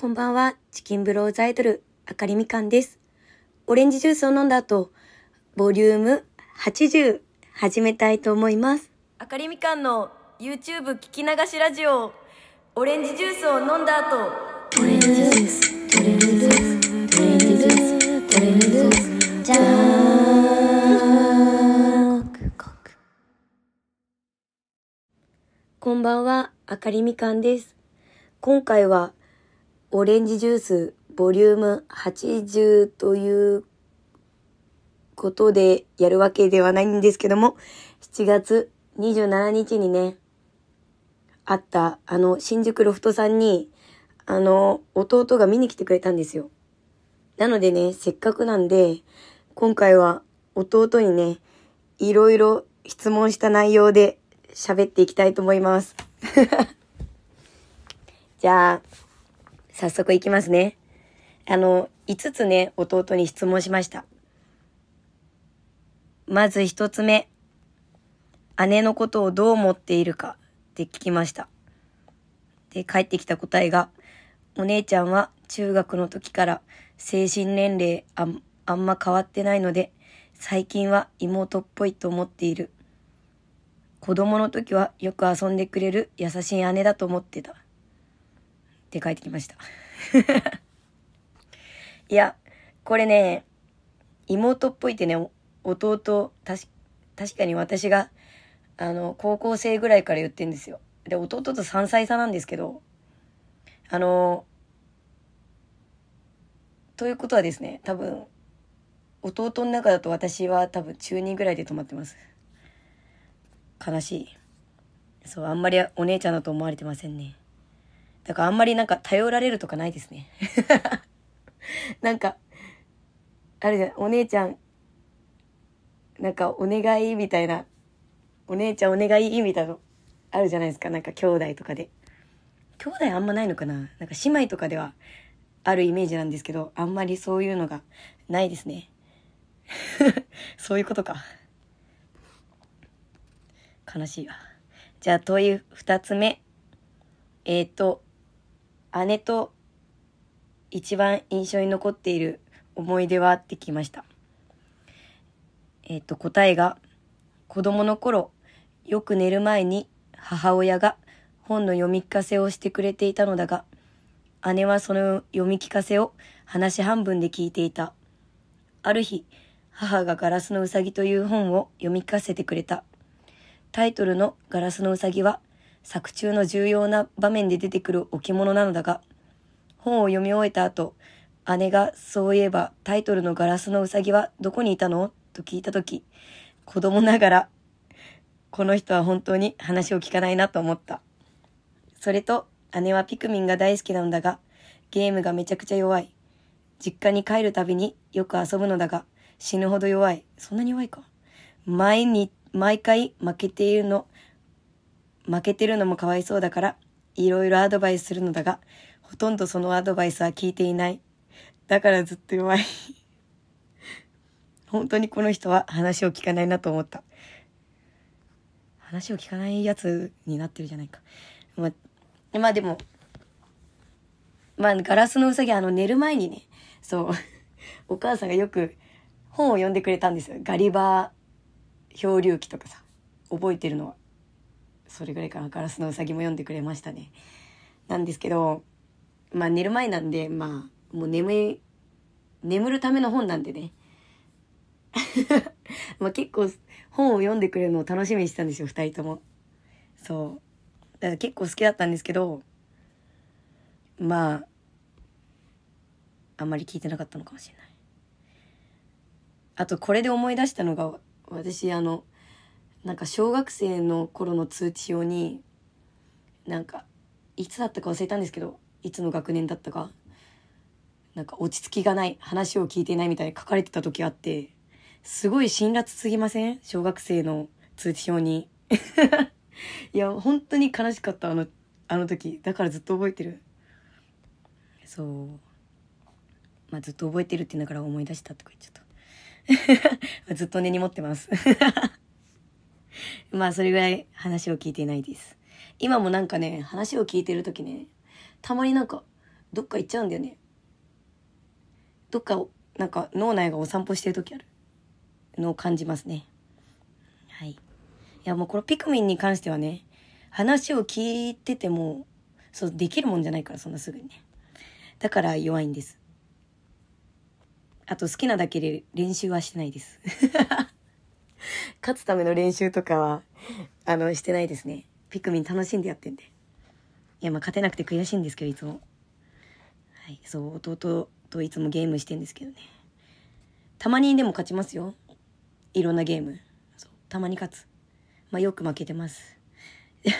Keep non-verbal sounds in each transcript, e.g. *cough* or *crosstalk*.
こんばんは、チキンブローズアイドル、あかりみかんです。オレンジジュースを飲んだ後、ボリューム80、始めたいと思います。あかりみかんの YouTube 聞き流しラジオ、オレンジジュースを飲んだ後、オレンジジュース、オレンジジュース、オレンジジュース、オレンジジュース、じゃーん。こんばんは、あかりみかんです。今回はオレンジジュースボリューム80ということでやるわけではないんですけども、7月27日にね、あった、あの、新宿ロフトさんに、あの、弟が見に来てくれたんですよ。なのでね、せっかくなんで、今回は弟にね、いろいろ質問した内容で喋っていきたいと思います。*laughs* じゃあ、早速いきますね。あの、5つね、弟に質問しました。まず1つ目。姉のことをどう思っているかって聞きました。で、帰ってきた答えが、お姉ちゃんは中学の時から精神年齢ああんま変わってないので、最近は妹っぽいと思っている。子供の時はよく遊んでくれる優しい姉だと思ってた。って帰ってきました *laughs* いや、これね、妹っぽいってね、弟、確かに私が、あの、高校生ぐらいから言ってんですよ。で、弟と3歳差なんですけど、あの、ということはですね、多分、弟の中だと私は多分中2ぐらいで止まってます。悲しい。そう、あんまりお姉ちゃんだと思われてませんね。だからあんまりなんか頼られるとかないですね。*laughs* なんか、あるじゃん、お姉ちゃん、なんかお願いみたいな、お姉ちゃんお願いみたいなのあるじゃないですか、なんか兄弟とかで。兄弟あんまないのかななんか姉妹とかではあるイメージなんですけど、あんまりそういうのがないですね。*laughs* そういうことか。悲しいわ。じゃあ問い二つ目。えっ、ー、と、姉と一番印象に残っている思い出はって聞きました。えっ、と、答えが、子供の頃、よく寝る前に母親が本の読み聞かせをしてくれていたのだが、姉はその読み聞かせを話半分で聞いていた。ある日、母がガラスのうさぎという本を読み聞かせてくれた。タイトルのガラスのうさぎは、作中の重要な場面で出てくる置物なのだが、本を読み終えた後、姉が、そういえばタイトルのガラスのうさぎはどこにいたのと聞いたとき、子供ながら、この人は本当に話を聞かないなと思った。それと、姉はピクミンが大好きなのだが、ゲームがめちゃくちゃ弱い。実家に帰るたびによく遊ぶのだが、死ぬほど弱い。そんなに弱いか。毎に、毎回負けているの負けてるのもかわいそうだから、いろいろアドバイスするのだが、ほとんどそのアドバイスは聞いていない。だからずっと弱い。*laughs* 本当にこの人は話を聞かないなと思った。話を聞かないやつになってるじゃないか。ま、まあでも、まあガラスのうさぎあの寝る前にね、そう、*laughs* お母さんがよく本を読んでくれたんですよ。ガリバー漂流記とかさ、覚えてるのは。それぐらいかなガラスのうさぎも読んでくれましたねなんですけどまあ寝る前なんでまあもう眠い眠るための本なんでね *laughs* まあ結構本を読んでくれるのを楽しみにしてたんですよ2人ともそうだから結構好きだったんですけどまああんまり聞いてなかったのかもしれないあとこれで思い出したのが私あのなんか小学生の頃の通知表になんかいつだったか忘れたんですけどいつの学年だったかなんか落ち着きがない話を聞いてないみたいに書かれてた時あってすごい辛辣すぎません小学生の通知表に *laughs* いや本当に悲しかったあのあの時だからずっと覚えてるそうまあずっと覚えてるって言いながら思い出したとか言っちゃった *laughs* ずっと根に持ってます *laughs* *laughs* まあそれぐらい話を聞いてないです。今もなんかね、話を聞いてる時ね、たまになんかどっか行っちゃうんだよね。どっかなんか脳内がお散歩してる時あるのを感じますね。はい。いやもうこのピクミンに関してはね、話を聞いてても、そう、できるもんじゃないから、そんなすぐにね。だから弱いんです。あと好きなだけで練習はしてないです。勝つための練習とかは、あの、してないですね。ピクミン楽しんでやってんで。いや、まあ、勝てなくて悔しいんですけど、いつも。はい、そう、弟といつもゲームしてんですけどね。たまにでも勝ちますよ。いろんなゲーム。たまに勝つ。まあ、よく負けてます。*laughs*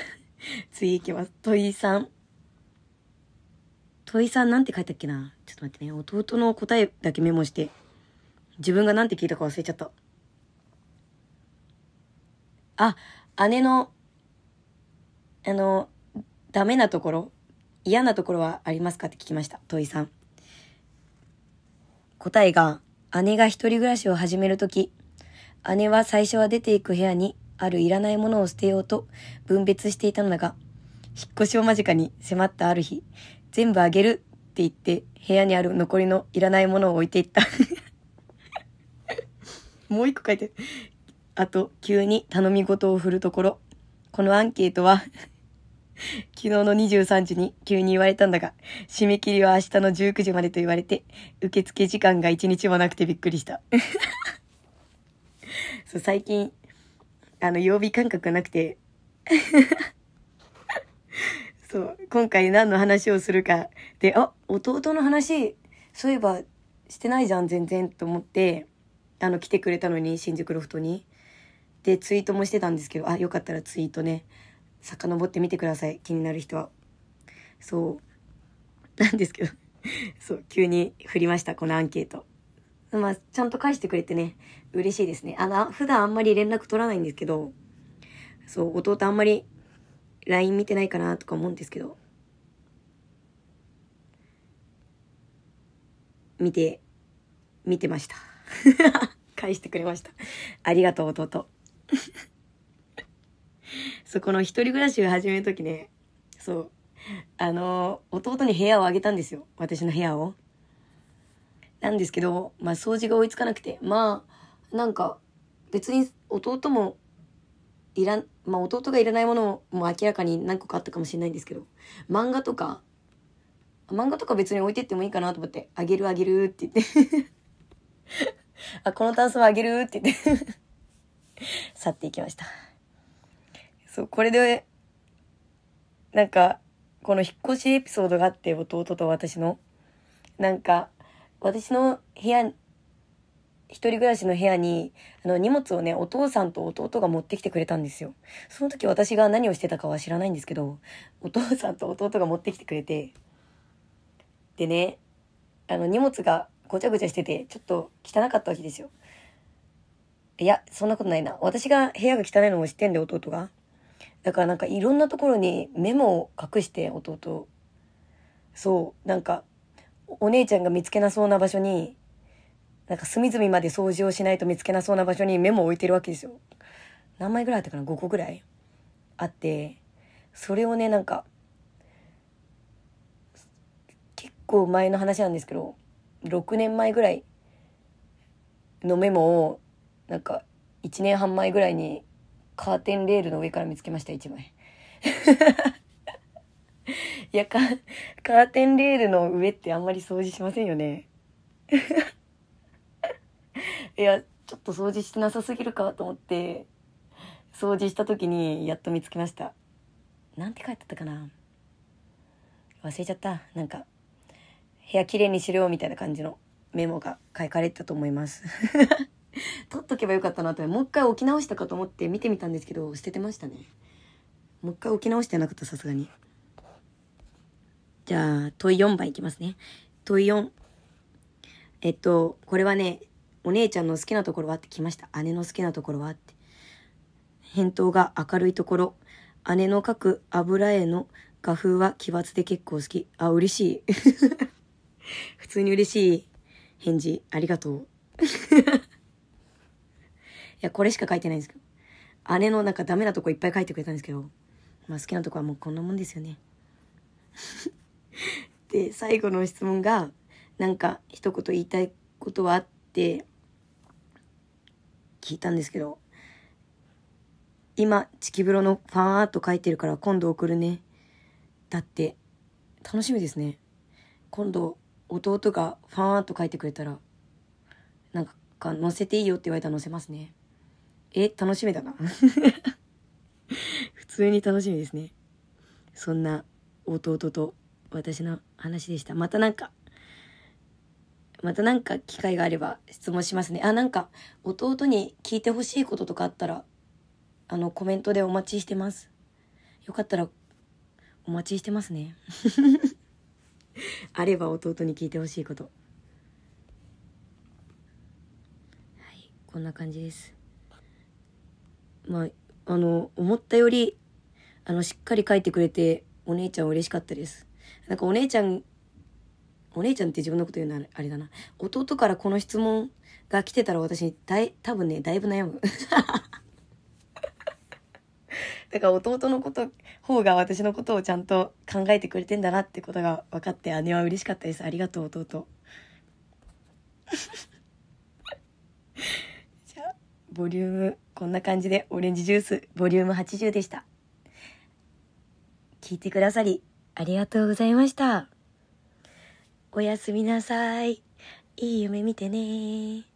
次行きます。問いさん。問いさんなんて書いたっけなちょっと待ってね。弟の答えだけメモして。自分がなんて聞いたか忘れちゃった。あ、姉の、あの、ダメなところ、嫌なところはありますかって聞きました、問いさん。答えが、姉が一人暮らしを始めるとき、姉は最初は出ていく部屋にあるいらないものを捨てようと分別していたのだが、引っ越しを間近に迫ったある日、全部あげるって言って部屋にある残りのいらないものを置いていった *laughs* もう一個書いてあと、急に頼み事を振るところ。このアンケートは *laughs* 昨日の23時に急に言われたんだが、締め切りは明日の19時までと言われて、受付時間が1日もなくてびっくりした。*laughs* そう最近、あの、曜日感覚なくて *laughs* そう、今回何の話をするか。で、あ、弟の話、そういえばしてないじゃん、全然、と思って、あの、来てくれたのに、新宿ロフトに。でツイートもしてたんですけどあよかったらツイートね遡ってみてください気になる人はそうなんですけどそう急に振りましたこのアンケートまあちゃんと返してくれてね嬉しいですねあの普段あんまり連絡取らないんですけどそう弟あんまり LINE 見てないかなとか思うんですけど見て見てました *laughs* 返してくれましたありがとう弟 *laughs* そう、この一人暮らしを始めるときね、そう、あの、弟に部屋をあげたんですよ。私の部屋を。なんですけど、まあ掃除が追いつかなくて、まあ、なんか、別に弟もいらん、まあ弟がいらないものも明らかに何個かあったかもしれないんですけど、漫画とか、漫画とか別に置いてってもいいかなと思って、あげるあげるって言って *laughs* あ、このタンスはあげるって言って *laughs* 去っていきました。そう、これで、なんか、この引っ越しエピソードがあって、弟と私の。なんか、私の部屋、一人暮らしの部屋に、あの、荷物をね、お父さんと弟が持ってきてくれたんですよ。その時私が何をしてたかは知らないんですけど、お父さんと弟が持ってきてくれて、でね、あの、荷物がごちゃごちゃしてて、ちょっと汚かったわけですよ。いや、そんなことないな。私が部屋が汚いのも知ってんで、弟が。だからなんかいろんなところにメモを隠して、弟。そう、なんか、お姉ちゃんが見つけなそうな場所に、なんか隅々まで掃除をしないと見つけなそうな場所にメモを置いてるわけですよ。何枚ぐらいあったかな ?5 個ぐらいあって、それをね、なんか、結構前の話なんですけど、6年前ぐらいのメモをなんか1年半前ぐらいにカーテンレールの上から見つけました1枚 *laughs* いやカーテンレールの上ってあんまり掃除しませんよね *laughs* いやちょっと掃除してなさすぎるかと思って掃除した時にやっと見つけましたなんて書いてあったかな忘れちゃったなんか部屋きれいにしろみたいな感じのメモが書かれてたと思います *laughs* 取 *laughs* っとけばよかったなともう一回置き直したかと思って見てみたんですけど捨ててましたねもう一回置き直してなかったさすがにじゃあ問い4番いきますね問い4えっとこれはねお姉ちゃんの好きなところはって来ました姉の好きなところはって返答が明るいところ姉の描く油絵の画風は奇抜で結構好きあ嬉しい *laughs* 普通に嬉しい返事ありがとうや、これしか書いてないんですけど。姉のなんかダメなとこいっぱい書いてくれたんですけど、まあ好きなとこはもうこんなもんですよね。*laughs* で、最後の質問が、なんか一言言いたいことはあって、聞いたんですけど、今、チキブロのファンアート書いてるから今度送るね。だって、楽しみですね。今度、弟がファンアート書いてくれたら、なんか、載せていいよって言われたら載せますね。え、楽しみだな。*laughs* 普通に楽しみですね。そんな弟と私の話でした。またなんか、またなんか機会があれば質問しますね。あ、なんか弟に聞いてほしいこととかあったら、あの、コメントでお待ちしてます。よかったら、お待ちしてますね。*laughs* あれば弟に聞いてほしいこと。はい、こんな感じです。まあ、あの、思ったより、あの、しっかり書いてくれて、お姉ちゃん嬉しかったです。なんかお姉ちゃん、お姉ちゃんって自分のこと言うのはあれだな。弟からこの質問が来てたら私、だい、多分ね、だいぶ悩む。*laughs* だから弟のこと方が私のことをちゃんと考えてくれてんだなってことが分かって姉は嬉しかったです。ありがとう弟。ボリューム、こんな感じでオレンジジュース、ボリューム80でした。聞いてくださり、ありがとうございました。おやすみなさい。いい夢見てね